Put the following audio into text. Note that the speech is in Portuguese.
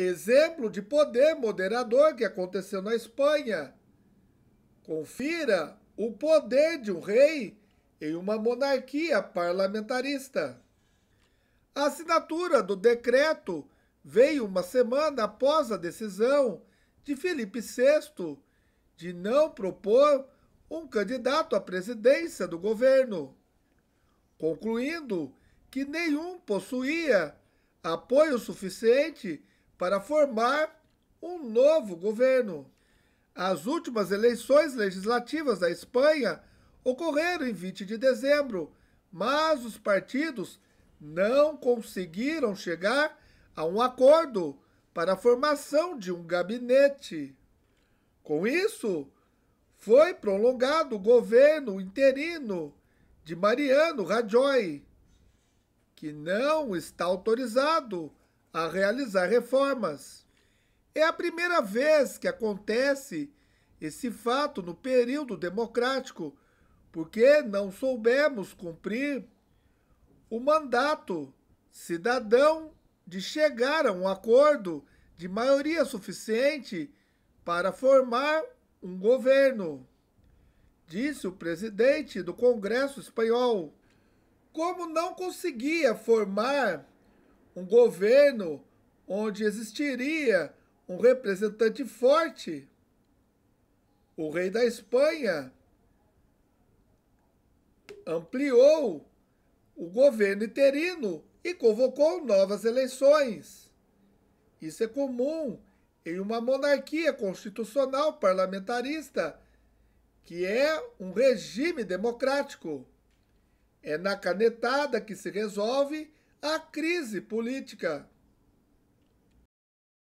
Exemplo de poder moderador que aconteceu na Espanha. Confira o poder de um rei em uma monarquia parlamentarista. A assinatura do decreto veio uma semana após a decisão de Felipe VI de não propor um candidato à presidência do governo, concluindo que nenhum possuía apoio suficiente para formar um novo governo. As últimas eleições legislativas da Espanha ocorreram em 20 de dezembro, mas os partidos não conseguiram chegar a um acordo para a formação de um gabinete. Com isso, foi prolongado o governo interino de Mariano Rajoy, que não está autorizado a realizar reformas. É a primeira vez que acontece esse fato no período democrático, porque não soubemos cumprir o mandato cidadão de chegar a um acordo de maioria suficiente para formar um governo, disse o presidente do Congresso espanhol. Como não conseguia formar um governo onde existiria um representante forte, o rei da Espanha ampliou o governo interino e convocou novas eleições. Isso é comum em uma monarquia constitucional parlamentarista, que é um regime democrático. É na canetada que se resolve a crise política